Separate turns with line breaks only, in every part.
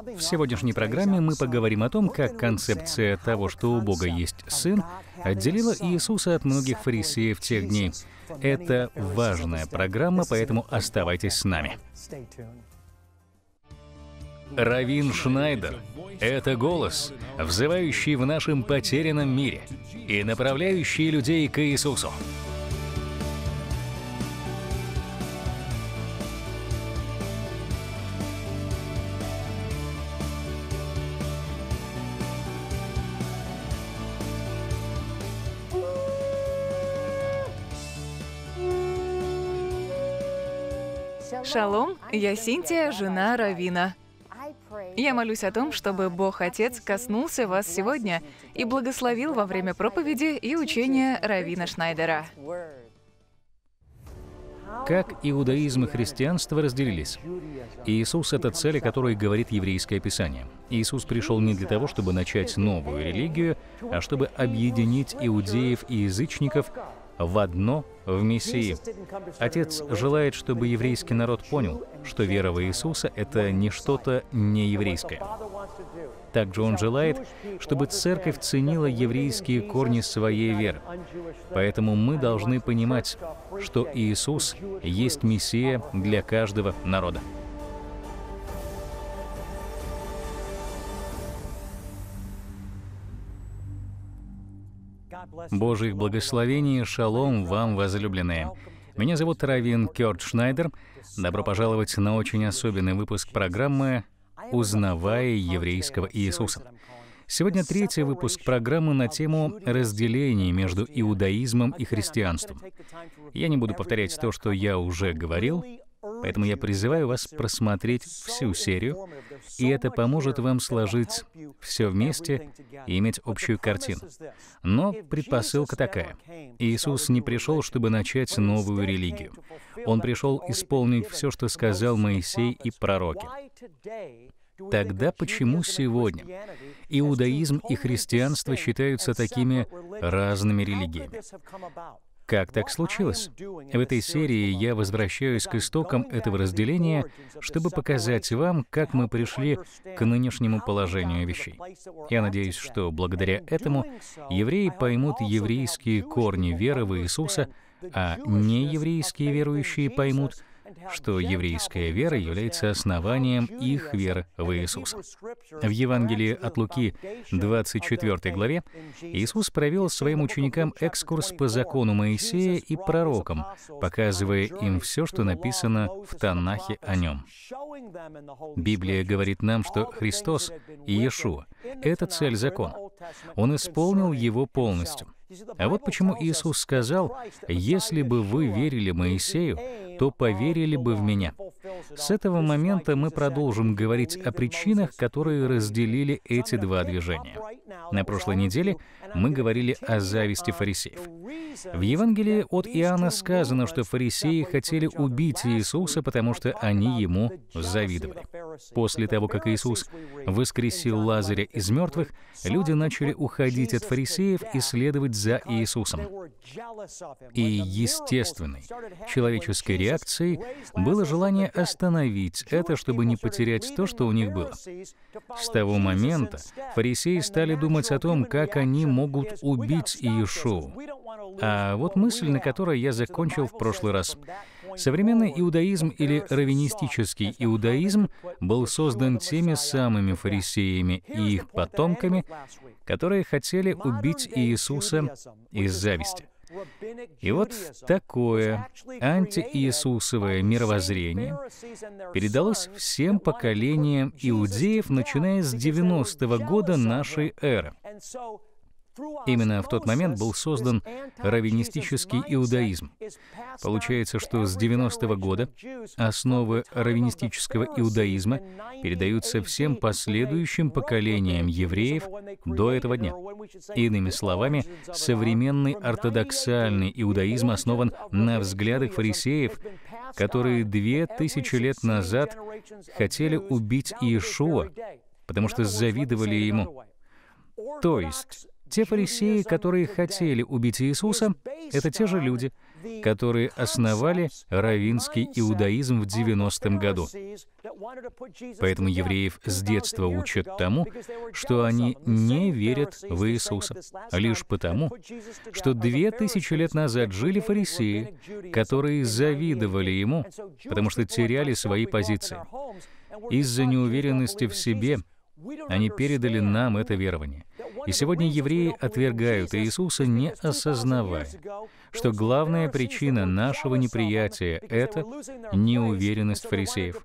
В сегодняшней программе мы поговорим о том, как концепция того, что у Бога есть Сын, отделила Иисуса от многих фарисеев тех дней. Это важная программа, поэтому оставайтесь с нами. Равин Шнайдер — это голос, взывающий в нашем потерянном мире и направляющий людей к Иисусу. Шалом, я Синтия, жена Равина. Я молюсь о том, чтобы Бог Отец коснулся вас сегодня и благословил во время проповеди и учения Равина Шнайдера. Как иудаизм и христианство разделились? Иисус — это цель, о которой говорит еврейское писание. Иисус пришел не для того, чтобы начать новую религию, а чтобы объединить иудеев и язычников в одно в Мессии. Отец желает, чтобы еврейский народ понял, что вера в Иисуса — это не что-то нееврейское. Также он желает, чтобы церковь ценила еврейские корни своей веры. Поэтому мы должны понимать, что Иисус есть Мессия для каждого народа. Божьих благословений, шалом вам, возлюбленные. Меня зовут Равин Кёрт Шнайдер. Добро пожаловать на очень особенный выпуск программы «Узнавая еврейского Иисуса». Сегодня третий выпуск программы на тему разделения между иудаизмом и христианством. Я не буду повторять то, что я уже говорил, Поэтому я призываю вас просмотреть всю серию, и это поможет вам сложить все вместе и иметь общую картину. Но предпосылка такая. Иисус не пришел, чтобы начать новую религию. Он пришел исполнить все, что сказал Моисей и пророки. Тогда почему сегодня иудаизм и христианство считаются такими разными религиями? Как так случилось? В этой серии я возвращаюсь к истокам этого разделения, чтобы показать вам, как мы пришли к нынешнему положению вещей. Я надеюсь, что благодаря этому евреи поймут еврейские корни веры в Иисуса, а нееврейские верующие поймут — что еврейская вера является основанием их веры в Иисуса. В Евангелии от Луки, 24 главе, Иисус провел своим ученикам экскурс по закону Моисея и пророкам, показывая им все, что написано в Танахе о нем. Библия говорит нам, что Христос и Иешуа — это цель закона. Он исполнил его полностью. А вот почему Иисус сказал, «Если бы вы верили Моисею, то поверили бы в меня. С этого момента мы продолжим говорить о причинах, которые разделили эти два движения. На прошлой неделе мы говорили о зависти фарисеев. В Евангелии от Иоанна сказано, что фарисеи хотели убить Иисуса, потому что они ему завидовали. После того, как Иисус воскресил Лазаря из мертвых, люди начали уходить от фарисеев и следовать за Иисусом. И естественной человеческой реальностью реакцией было желание остановить это, чтобы не потерять то, что у них было. С того момента фарисеи стали думать о том, как они могут убить Иешуа. А вот мысль, на которой я закончил в прошлый раз. Современный иудаизм или раввинистический иудаизм был создан теми самыми фарисеями и их потомками, которые хотели убить Иисуса из зависти. И вот такое антииисусовое мировоззрение передалось всем поколениям иудеев, начиная с 90-го года нашей эры. Именно в тот момент был создан раввинистический иудаизм. Получается, что с 90-го года основы раввинистического иудаизма передаются всем последующим поколениям евреев до этого дня. Иными словами, современный ортодоксальный иудаизм основан на взглядах фарисеев, которые две тысячи лет назад хотели убить Иешуа, потому что завидовали ему. То есть те фарисеи, которые хотели убить Иисуса, это те же люди, которые основали равинский иудаизм в 90-м году. Поэтому евреев с детства учат тому, что они не верят в Иисуса, лишь потому, что две тысячи лет назад жили фарисеи, которые завидовали ему, потому что теряли свои позиции. Из-за неуверенности в себе они передали нам это верование. И сегодня евреи отвергают Иисуса, не осознавая, что главная причина нашего неприятия — это неуверенность фарисеев.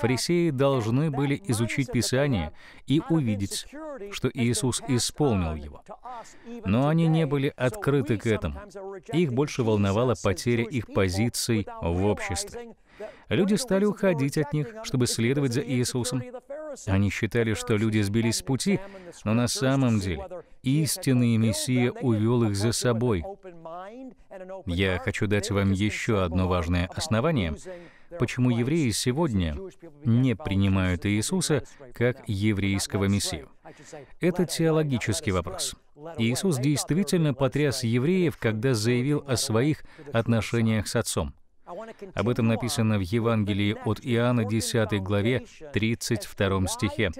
Фарисеи должны были изучить Писание и увидеть, что Иисус исполнил его. Но они не были открыты к этому. Их больше волновала потеря их позиций в обществе. Люди стали уходить от них, чтобы следовать за Иисусом, они считали, что люди сбились с пути, но на самом деле истинный Мессия увел их за собой. Я хочу дать вам еще одно важное основание, почему евреи сегодня не принимают Иисуса как еврейского Мессию. Это теологический вопрос. Иисус действительно потряс евреев, когда заявил о своих отношениях с Отцом. Об этом написано в Евангелии от Иоанна 10 главе 32 стихе.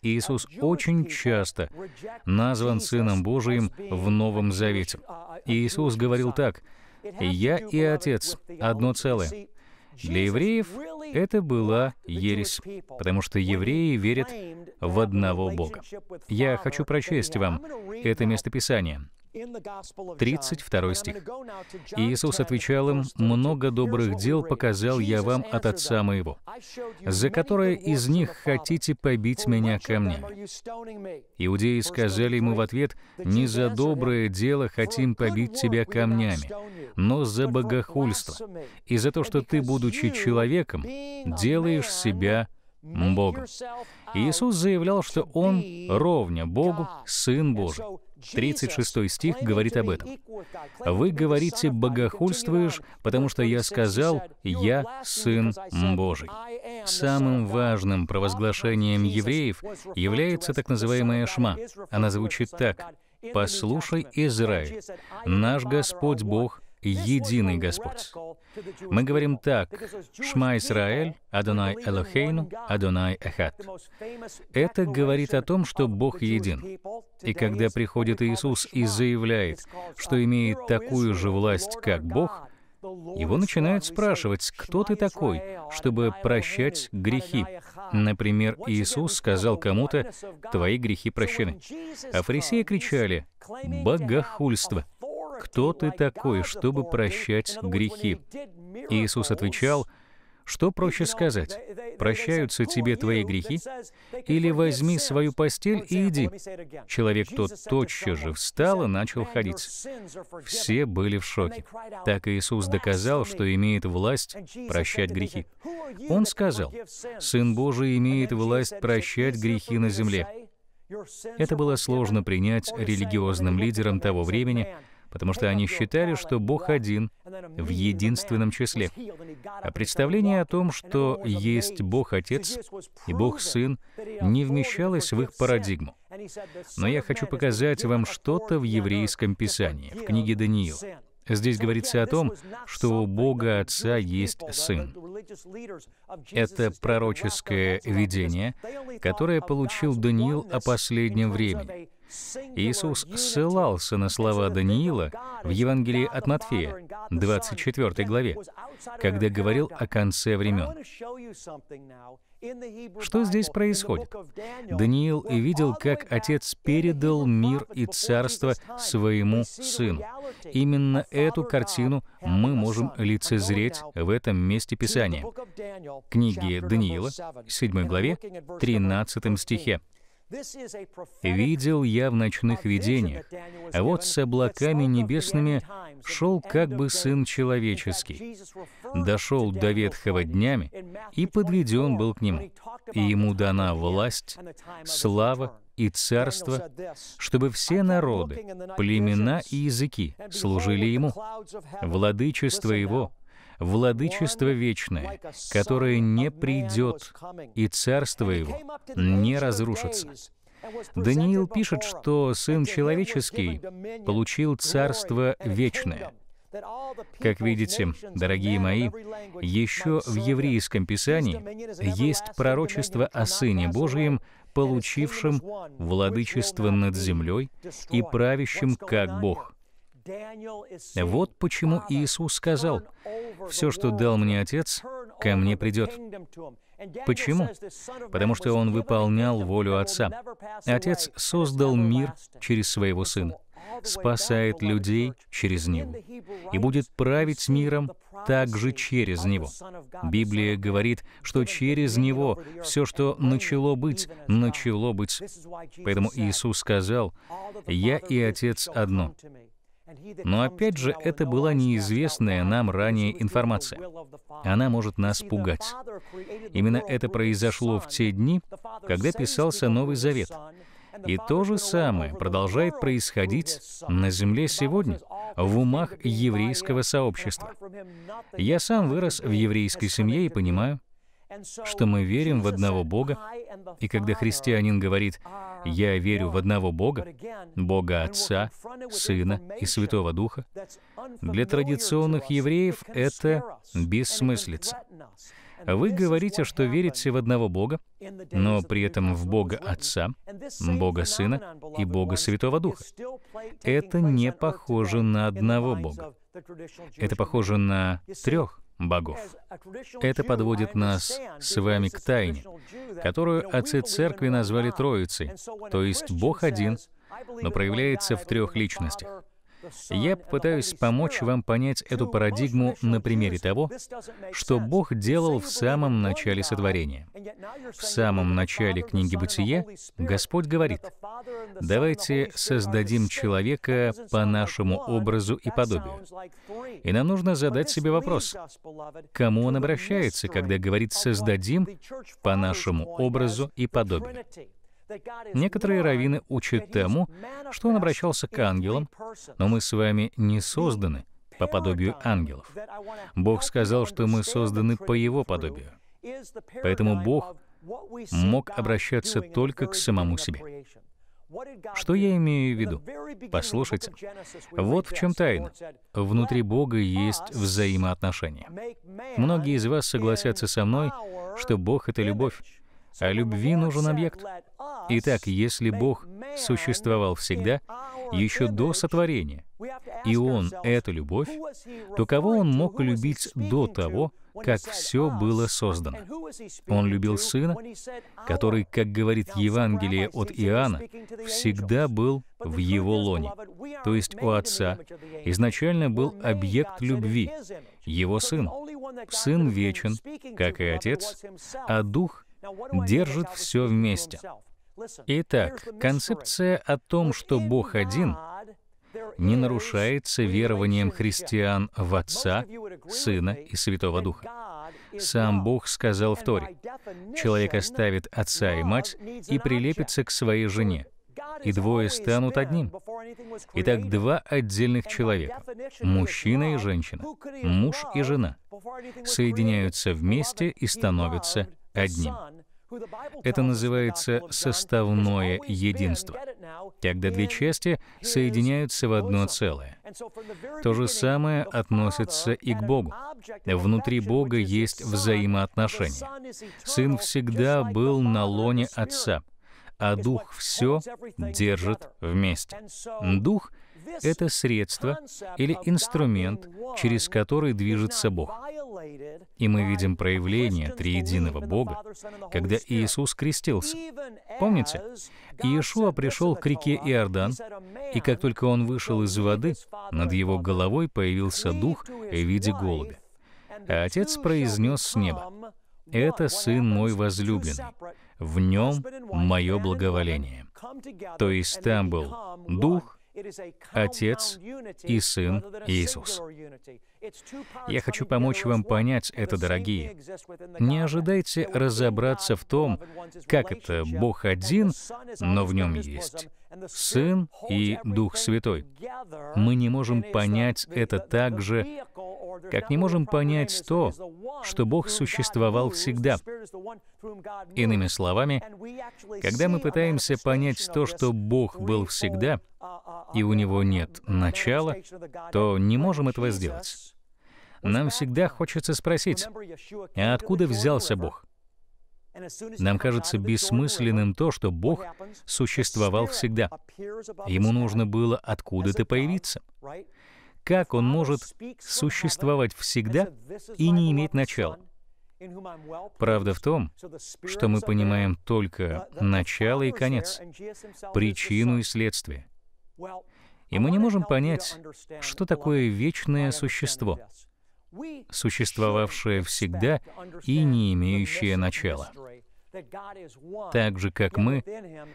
Иисус очень часто назван Сыном Божиим в Новом Завете. Иисус говорил так, «Я и Отец — одно целое». Для евреев это была ересь, потому что евреи верят в одного Бога. Я хочу прочесть вам это местописание. 32 стих. И Иисус отвечал им, uh, «Много добрых дел показал я вам от Отца моего, за которое из них хотите побить меня камнями». Иудеи сказали ему в ответ, «Не за доброе дело хотим побить тебя камнями, но за богохульство, и за то, что ты, будучи человеком, делаешь себя Богом. Иисус заявлял, что Он ровня Богу, Сын Божий. 36 стих говорит об этом. «Вы говорите, богохульствуешь, потому что я сказал, я Сын Божий». Самым важным провозглашением евреев является так называемая «шма». Она звучит так. «Послушай, Израиль, наш Господь Бог, единый Господь. Мы говорим так, «Шма Исраэль, Адонай Элохейну, Адонай Эхат». Это говорит о том, что Бог един. И когда приходит Иисус и заявляет, что имеет такую же власть, как Бог, его начинают спрашивать, кто ты такой, чтобы прощать грехи. Например, Иисус сказал кому-то, «Твои грехи прощены». А фарисеи кричали, «Богохульство». «Кто ты такой, чтобы прощать грехи?» Иисус отвечал, что проще сказать? Прощаются тебе твои грехи? Или возьми свою постель и иди? Человек тот тотчас же встал и начал ходить. Все были в шоке. Так Иисус доказал, что имеет власть прощать грехи. Он сказал, «Сын Божий имеет власть прощать грехи на земле». Это было сложно принять религиозным лидерам того времени, потому что они считали, что Бог один в единственном числе. А представление о том, что есть Бог Отец и Бог Сын, не вмещалось в их парадигму. Но я хочу показать вам что-то в еврейском писании, в книге Даниил. Здесь говорится о том, что у Бога Отца есть Сын. Это пророческое видение, которое получил Даниил о последнем времени. Иисус ссылался на слова Даниила в Евангелии от Матфея, 24 главе, когда говорил о конце времен. Что здесь происходит? Даниил и видел, как отец передал мир и царство своему сыну. Именно эту картину мы можем лицезреть в этом месте Писания. Книги Даниила, 7 главе, 13 стихе. «Видел я в ночных видениях, а вот с облаками небесными шел как бы Сын Человеческий, дошел до ветхого днями и подведен был к Нему, и Ему дана власть, слава и царство, чтобы все народы, племена и языки служили Ему. Владычество Его — владычество вечное, которое не придет, и царство его не разрушится. Даниил пишет, что Сын Человеческий получил царство вечное. Как видите, дорогие мои, еще в еврейском писании есть пророчество о Сыне Божием, получившем владычество над землей и правящем как Бог. Вот почему Иисус сказал, «Все, что дал мне Отец, ко мне придет». Почему? Потому что он выполнял волю Отца. Отец создал мир через своего Сына, спасает людей через Него и будет править миром также через Него. Библия говорит, что через Него все, что начало быть, начало быть. Поэтому Иисус сказал, «Я и Отец одно». Но опять же, это была неизвестная нам ранее информация. Она может нас пугать. Именно это произошло в те дни, когда писался Новый Завет. И то же самое продолжает происходить на Земле сегодня, в умах еврейского сообщества. Я сам вырос в еврейской семье и понимаю, что мы верим в одного Бога, и когда христианин говорит «Я верю в одного Бога», Бога Отца, Сына и Святого Духа, для традиционных евреев это бессмыслица. Вы говорите, что верите в одного Бога, но при этом в Бога Отца, Бога Сына и Бога Святого Духа. Это не похоже на одного Бога. Это похоже на трех богов. Это подводит нас с вами к тайне, которую отцы церкви назвали Троицей, то есть Бог один, но проявляется в трех личностях. Я попытаюсь помочь вам понять эту парадигму на примере того, что Бог делал в самом начале сотворения. В самом начале книги Бытия Господь говорит, «Давайте создадим человека по нашему образу и подобию». И нам нужно задать себе вопрос, кому он обращается, когда говорит «создадим по нашему образу и подобию». Некоторые раввины учат тому, что он обращался к ангелам, но мы с вами не созданы по подобию ангелов. Бог сказал, что мы созданы по его подобию. Поэтому Бог мог обращаться только к самому себе. Что я имею в виду? Послушайте, вот в чем тайна. Внутри Бога есть взаимоотношения. Многие из вас согласятся со мной, что Бог — это любовь, а любви нужен объект. Итак, если Бог существовал всегда, еще до сотворения, и Он — это любовь, то кого Он мог любить до того, как все было создано? Он любил Сына, который, как говорит Евангелие от Иоанна, всегда был в Его лоне. То есть у Отца изначально был объект любви, Его Сын. Сын вечен, как и Отец, а Дух держит все вместе. Итак, концепция о том, что Бог один, не нарушается верованием христиан в Отца, Сына и Святого Духа. Сам Бог сказал в Торе, «Человек оставит отца и мать и прилепится к своей жене, и двое станут одним». Итак, два отдельных человека, мужчина и женщина, муж и жена, соединяются вместе и становятся одним. Это называется составное единство, когда две части соединяются в одно целое. То же самое относится и к Богу. Внутри Бога есть взаимоотношения. Сын всегда был на лоне Отца, а Дух все держит вместе. Дух —— это средство или инструмент, через который движется Бог. И мы видим проявление триединого Бога, когда Иисус крестился. Помните? Иешуа пришел к реке Иордан, и как только он вышел из воды, над его головой появился дух в виде голубя. А отец произнес с неба, «Это сын мой возлюбленный, в нем мое благоволение». То есть там был дух, Отец и Сын Иисус. Я хочу помочь вам понять это, дорогие. Не ожидайте разобраться в том, как это Бог один, но в нем есть Сын и Дух Святой. Мы не можем uh, понять это так же, как не можем понять то, что Бог существовал всегда. Иными словами, когда мы пытаемся понять то, что Бог был всегда, и у Него нет начала, то не можем этого сделать. Нам всегда хочется спросить, а откуда взялся Бог? Нам кажется бессмысленным то, что Бог существовал всегда. Ему нужно было откуда-то появиться. Как он может существовать всегда и не иметь начала? Правда в том, что мы понимаем только начало и конец, причину и следствие. И мы не можем понять, что такое вечное существо, существовавшее всегда и не имеющее начала. Так же, как мы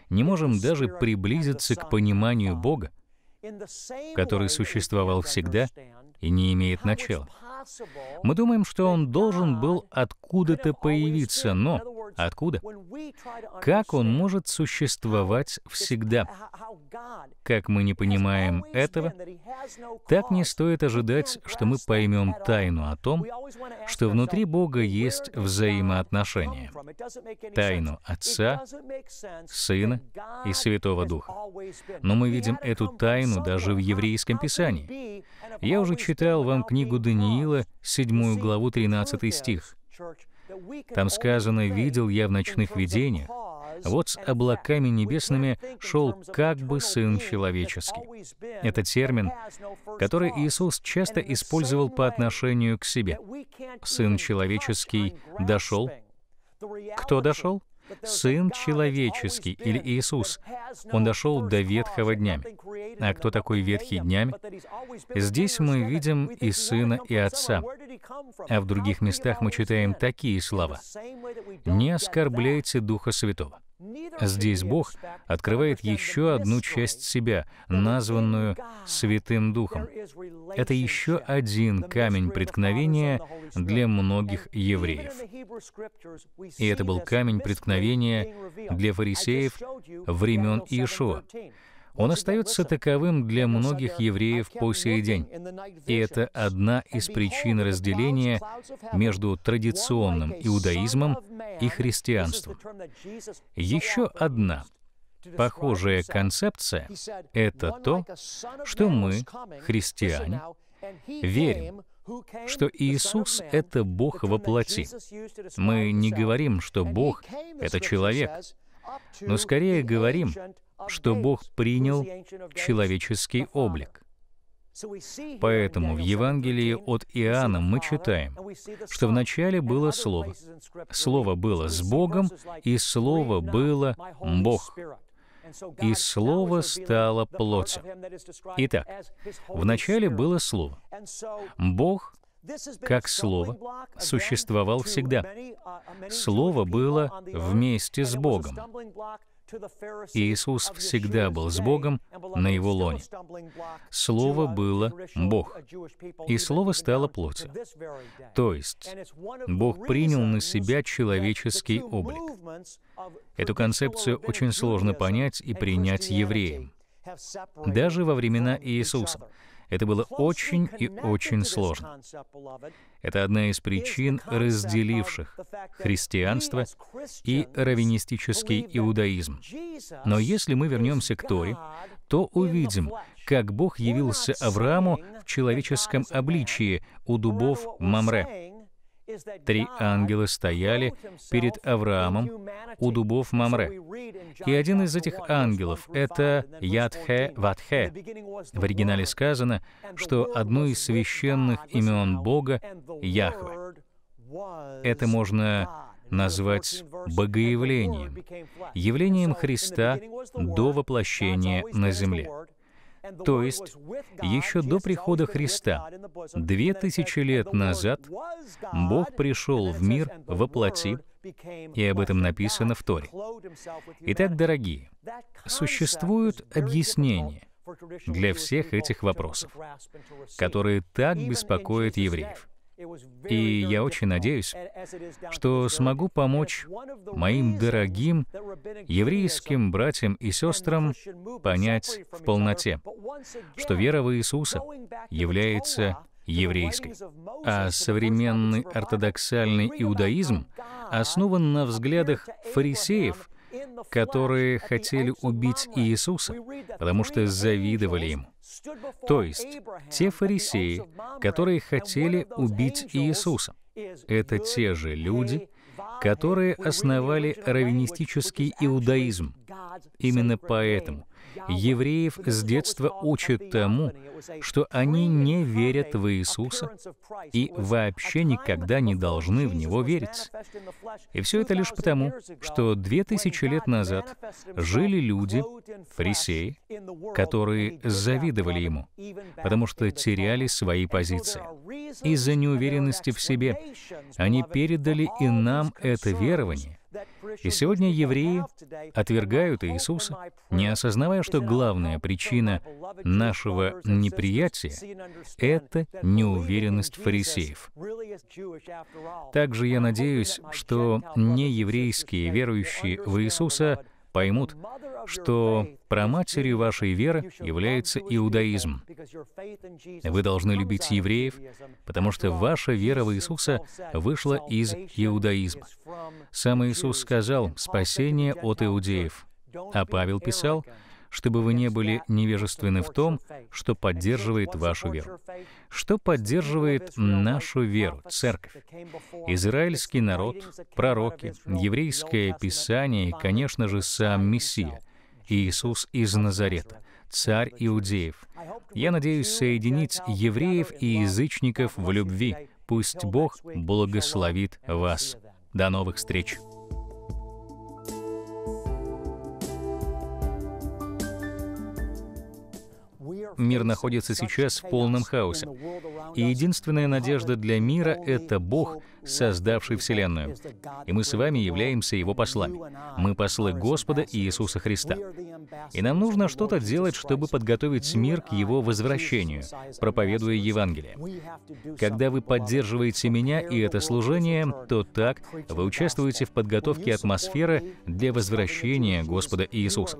не можем даже приблизиться к пониманию Бога, который существовал всегда и не имеет начала. Мы думаем, что он должен был откуда-то появиться, но Откуда? Как он может существовать всегда? Как мы не понимаем этого, так не стоит ожидать, что мы поймем тайну о том, что внутри Бога есть взаимоотношения. Тайну Отца, Сына и Святого Духа. Но мы видим эту тайну даже в еврейском писании. Я уже читал вам книгу Даниила, 7 главу, 13 стих. Там сказано «видел я в ночных видениях». Вот с облаками небесными шел как бы Сын Человеческий. Это термин, который Иисус часто использовал по отношению к себе. Сын Человеческий дошел. Кто дошел? Сын человеческий или Иисус. Он дошел до ветхого дня. А кто такой ветхий днями? Здесь мы видим и сына, и отца. А в других местах мы читаем такие слова. «Не оскорбляйте Духа Святого». Здесь Бог открывает еще одну часть себя, названную Святым Духом. Это еще один камень преткновения для многих евреев. И это был камень преткновения для фарисеев времен Иешуа. Он остается таковым для многих евреев по сей день. И это одна из причин разделения между традиционным иудаизмом и христианством. Еще одна похожая концепция — это то, что мы, христиане, верим, что Иисус — это Бог во плоти. Мы не говорим, что Бог — это человек, но скорее говорим, что Бог принял человеческий облик. Поэтому в Евангелии от Иоанна мы читаем, что вначале было Слово. Слово uh, было с Богом, и Слово было Бог и Слово стало плотью. Итак, вначале было Слово. Бог, как Слово, существовал всегда. Слово было вместе с Богом. Иисус всегда был с Богом на его лоне. Слово было Бог, и Слово стало плотью. То есть Бог принял на себя человеческий облик. Эту концепцию очень сложно понять и принять евреям. Даже во времена Иисуса это было очень и очень сложно. Это одна из причин, разделивших христианство и раввинистический иудаизм. Но если мы вернемся к Торе, то увидим, как Бог явился Аврааму в человеческом обличии у дубов Мамре. Три ангела стояли перед Авраамом у дубов Мамре. И один из этих ангелов — это Ядхе Ватхе. В оригинале сказано, что одно из священных имен Бога — Яхве. Это можно назвать богоявлением, явлением Христа до воплощения на земле. То есть еще до прихода Христа, две тысячи лет назад, Бог пришел в мир во плоти, и об этом написано в Торе. Итак, дорогие, существуют объяснения для всех этих вопросов, которые так беспокоят евреев. И я очень надеюсь, что смогу помочь моим дорогим еврейским братьям и сестрам понять в полноте, что вера в Иисуса является еврейской, а современный ортодоксальный иудаизм основан на взглядах фарисеев, которые хотели убить Иисуса, потому что завидовали ему. То есть те фарисеи, которые хотели убить Иисуса, это те же люди, которые основали раввинистический иудаизм. Именно поэтому евреев с детства учат тому, что они не верят в Иисуса и вообще никогда не должны в Него верить. И все это лишь потому, что две тысячи лет назад жили люди, фарисеи, которые завидовали Ему, потому что теряли свои позиции из-за неуверенности в себе. Они передали и нам это верование. И сегодня евреи отвергают Иисуса, не осознавая, что главная причина нашего неприятия — это неуверенность фарисеев. Также я надеюсь, что нееврейские верующие в Иисуса поймут, что проматерью вашей веры является иудаизм. Вы должны любить евреев, потому что ваша вера в Иисуса вышла из иудаизма. Сам Иисус сказал «спасение от иудеев», а Павел писал чтобы вы не были невежественны в том, что поддерживает вашу веру. Что поддерживает нашу веру, церковь? Израильский народ, пророки, еврейское писание и, конечно же, сам Мессия, Иисус из Назарета, царь иудеев. Я надеюсь соединить евреев и язычников в любви. Пусть Бог благословит вас. До новых встреч! мир находится сейчас в полном хаосе. И единственная надежда для мира — это Бог, создавший Вселенную. И мы с вами являемся Его послами. Мы послы Господа Иисуса Христа. И нам нужно что-то делать, чтобы подготовить мир к Его возвращению, проповедуя Евангелие. Когда вы поддерживаете меня и это служение, то так вы участвуете в подготовке атмосферы для возвращения Господа Иисуса.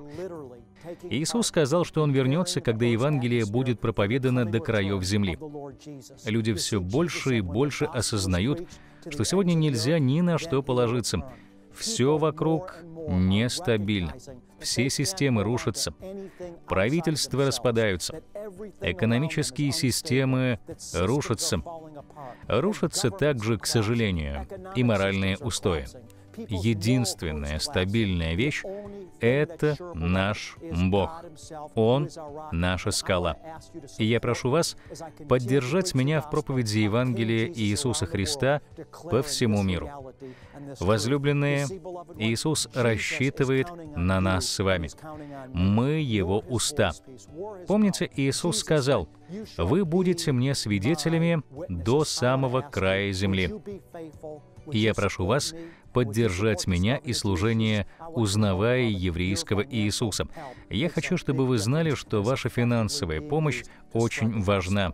Иисус сказал, что Он вернется, когда Евангелие будет проповедано до краев земли. Люди все больше и больше осознают, что сегодня нельзя ни на что положиться. Все вокруг нестабильно. Все системы рушатся. Правительства распадаются. Экономические системы рушатся. Рушатся также, к сожалению, и моральные устои единственная стабильная вещь — это наш Бог. Он — наша скала. И я прошу вас поддержать меня в проповеди Евангелия Иисуса Христа по всему миру. Возлюбленные, Иисус рассчитывает на нас с вами. Мы Его уста. Помните, Иисус сказал, «Вы будете мне свидетелями до самого края земли». И я прошу вас поддержать меня и служение «Узнавая еврейского Иисуса». Я хочу, чтобы вы знали, что ваша финансовая помощь очень важна.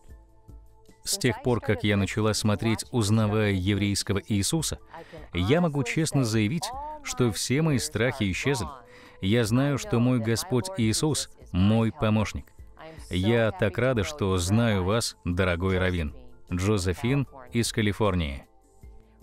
С тех пор, как я начала смотреть «Узнавая еврейского Иисуса», я могу честно заявить, что все мои страхи исчезли. Я знаю, что мой Господь Иисус — мой помощник. Я так рада, что знаю вас, дорогой Равин. Джозефин из Калифорнии.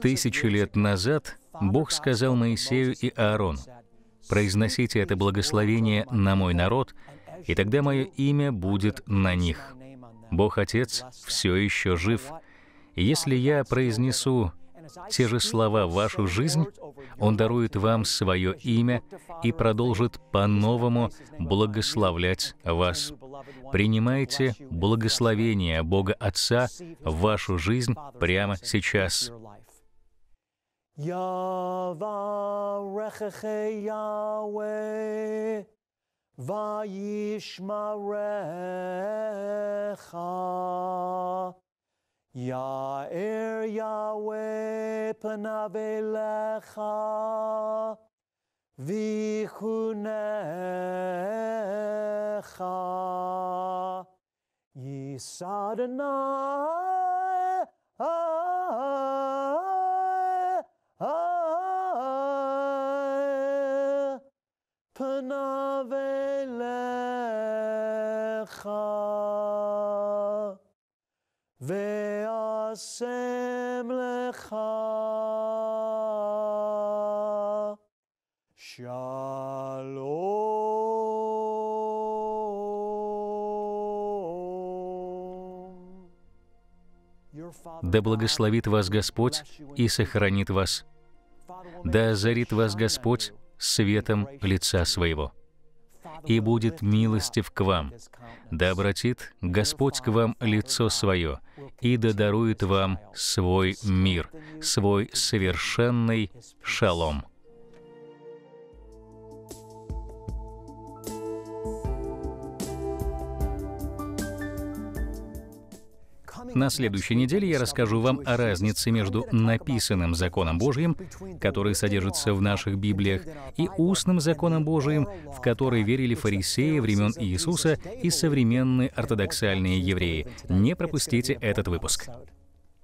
Тысячи лет назад Бог сказал Моисею и Аарону, «Произносите это благословение на мой народ, и тогда мое имя будет на них». Бог Отец все еще жив. если я произнесу те же слова в вашу жизнь, Он дарует вам свое имя и продолжит по-новому благословлять вас. Принимайте благословение Бога Отца в вашу жизнь прямо сейчас. Yavarecheche Yahweh Vayishmarecha Ya'er Yahweh Panavelecha Vichunecha Yisadana פניו ואשם לך שלום. Да благословит вас Господь и сохранит вас. Да озарит вас Господь светом лица своего. И будет милостив к вам, да обратит Господь к вам лицо свое, и да дарует вам свой мир, свой совершенный шалом. На следующей неделе я расскажу вам о разнице между написанным законом Божьим, который содержится в наших Библиях, и устным законом Божиим, в который верили фарисеи времен Иисуса и современные ортодоксальные евреи. Не пропустите этот выпуск.